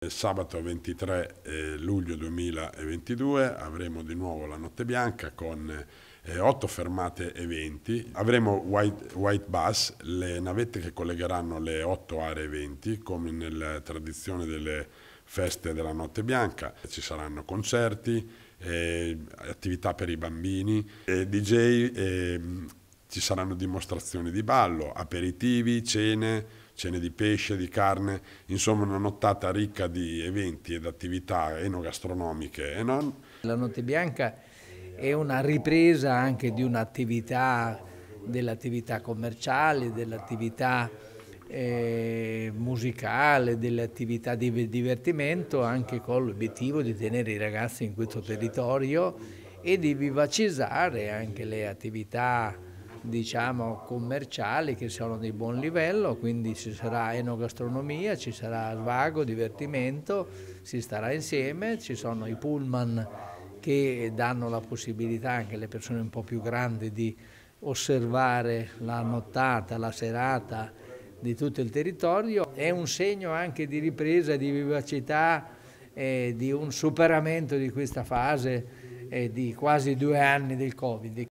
Eh, sabato 23 eh, luglio 2022 avremo di nuovo la notte bianca con 8 eh, fermate e 20. Avremo white, white bus, le navette che collegheranno le 8 aree 20 come nella tradizione delle feste della notte bianca. Ci saranno concerti, eh, attività per i bambini, eh, DJ, eh, ci saranno dimostrazioni di ballo, aperitivi, cene, cene di pesce, di carne, insomma una nottata ricca di eventi ed attività enogastronomiche. E eh, non... La Notte Bianca è una ripresa anche di un'attività, dell'attività commerciale, dell'attività eh, musicale, dell'attività di divertimento, anche con l'obiettivo di tenere i ragazzi in questo territorio e di vivacizzare anche le attività diciamo, commerciali che sono di buon livello, quindi ci sarà enogastronomia, ci sarà svago, divertimento, si starà insieme, ci sono i pullman che danno la possibilità anche alle persone un po' più grandi di osservare la nottata, la serata di tutto il territorio. È un segno anche di ripresa, di vivacità, eh, di un superamento di questa fase eh, di quasi due anni del Covid.